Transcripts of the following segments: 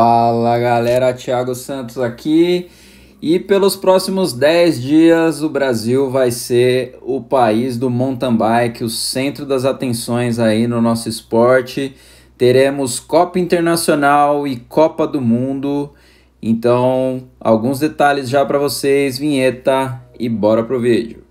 Fala galera, Thiago Santos aqui. E pelos próximos 10 dias, o Brasil vai ser o país do mountain bike, o centro das atenções aí no nosso esporte. Teremos Copa Internacional e Copa do Mundo. Então, alguns detalhes já para vocês, vinheta e bora pro vídeo.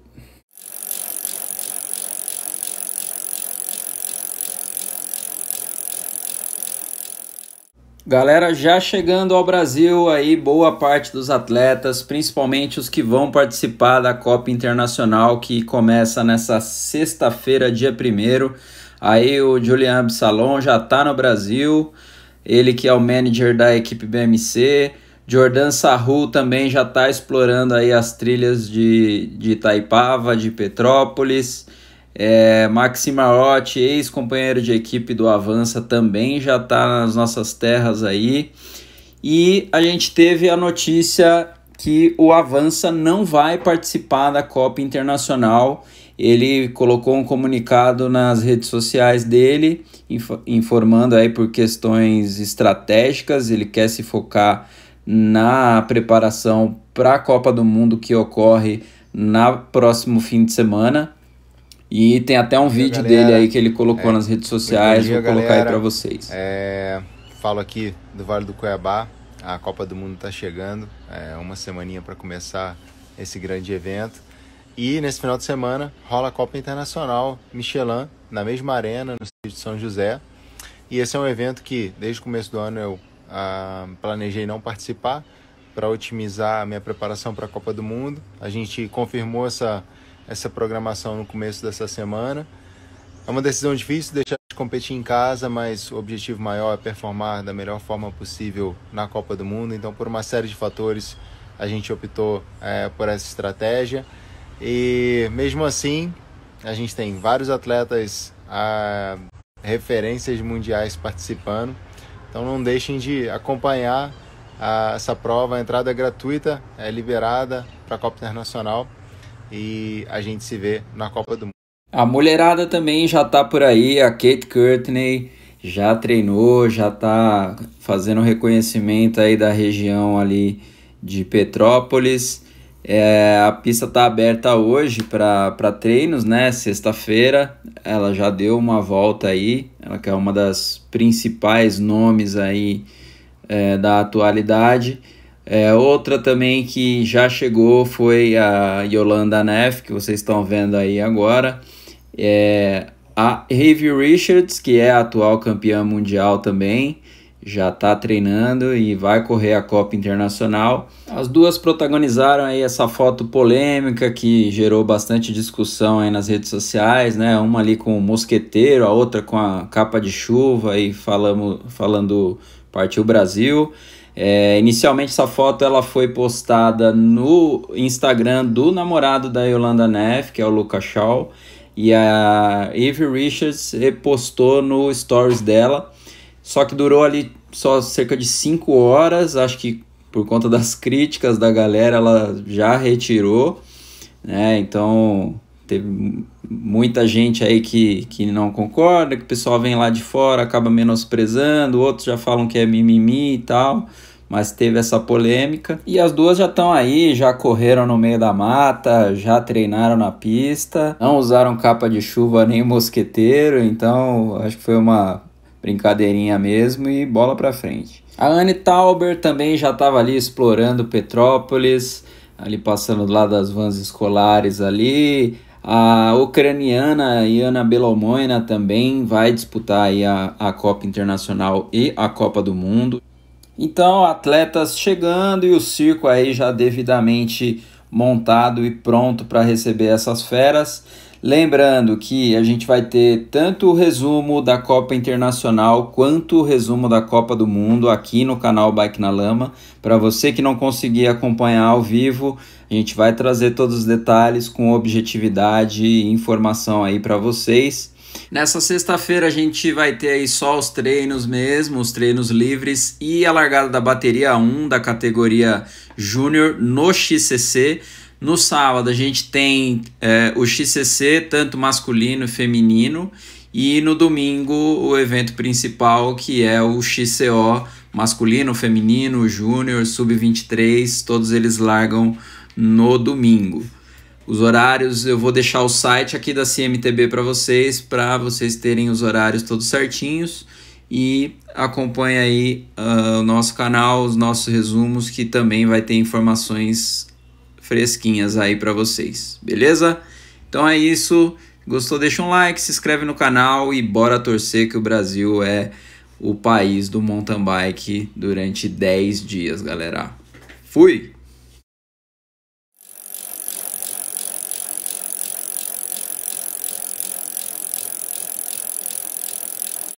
Galera, já chegando ao Brasil aí, boa parte dos atletas, principalmente os que vão participar da Copa Internacional que começa nessa sexta-feira, dia 1 Aí o Julian Salom já está no Brasil, ele que é o manager da equipe BMC. Jordan Sarru também já está explorando aí as trilhas de, de Itaipava, de Petrópolis. É, Maxi Marotti, ex-companheiro de equipe do Avança, também já está nas nossas terras aí. E a gente teve a notícia que o Avança não vai participar da Copa Internacional. Ele colocou um comunicado nas redes sociais dele, inf informando aí por questões estratégicas, ele quer se focar na preparação para a Copa do Mundo que ocorre na próximo fim de semana. E tem até um vídeo galera, dele aí é que ele colocou é, nas redes sociais, dia, vou colocar galera, aí para vocês. É, falo aqui do Vale do Cuiabá, a Copa do Mundo está chegando, é uma semaninha para começar esse grande evento. E nesse final de semana rola a Copa Internacional Michelin, na mesma arena, no sítio de São José. E esse é um evento que, desde o começo do ano, eu ah, planejei não participar para otimizar a minha preparação para a Copa do Mundo. A gente confirmou essa essa programação no começo dessa semana. É uma decisão difícil deixar de competir em casa, mas o objetivo maior é performar da melhor forma possível na Copa do Mundo. Então, por uma série de fatores, a gente optou é, por essa estratégia. E mesmo assim, a gente tem vários atletas a referências mundiais participando. Então, não deixem de acompanhar a, essa prova. A entrada é gratuita, é liberada para a Copa Internacional e a gente se vê na Copa do Mundo. A mulherada também já tá por aí, a Kate Courtney já treinou, já tá fazendo reconhecimento aí da região ali de Petrópolis. É, a pista está aberta hoje para treinos, né? Sexta-feira ela já deu uma volta aí, ela que é uma das principais nomes aí é, da atualidade. É, outra também que já chegou foi a Yolanda Neff, que vocês estão vendo aí agora. É, a Heavy Richards, que é a atual campeã mundial também, já está treinando e vai correr a Copa Internacional. As duas protagonizaram aí essa foto polêmica que gerou bastante discussão aí nas redes sociais, né? Uma ali com o mosqueteiro, a outra com a capa de chuva e falamos, falando partiu Brasil. É, inicialmente essa foto ela foi postada no Instagram do namorado da Yolanda Neff, que é o Lucas Shaw, e a Eve Richards postou no stories dela. Só que durou ali só cerca de 5 horas, acho que por conta das críticas da galera ela já retirou, né? Então teve muita gente aí que, que não concorda, que o pessoal vem lá de fora, acaba menosprezando, outros já falam que é mimimi e tal, mas teve essa polêmica. E as duas já estão aí, já correram no meio da mata, já treinaram na pista, não usaram capa de chuva nem mosqueteiro, então acho que foi uma brincadeirinha mesmo e bola para frente. A Anne Tauber também já estava ali explorando Petrópolis, ali passando lá das vans escolares ali, a ucraniana Iana Belomoina também vai disputar aí a, a Copa Internacional e a Copa do Mundo. Então, atletas chegando e o circo aí já devidamente montado e pronto para receber essas feras. Lembrando que a gente vai ter tanto o resumo da Copa Internacional quanto o resumo da Copa do Mundo aqui no canal Bike na Lama. Para você que não conseguir acompanhar ao vivo, a gente vai trazer todos os detalhes com objetividade e informação aí para vocês. Nessa sexta-feira a gente vai ter aí só os treinos mesmo, os treinos livres e a largada da bateria 1 da categoria Júnior no XCC. No sábado a gente tem é, o XCC, tanto masculino e feminino, e no domingo o evento principal que é o XCO masculino, feminino, júnior, sub-23, todos eles largam no domingo. Os horários, eu vou deixar o site aqui da CMTB para vocês, para vocês terem os horários todos certinhos e acompanha aí uh, o nosso canal, os nossos resumos que também vai ter informações fresquinhas aí para vocês, beleza? Então é isso. Gostou? Deixa um like, se inscreve no canal e bora torcer que o Brasil é o país do mountain bike durante 10 dias, galera. Fui!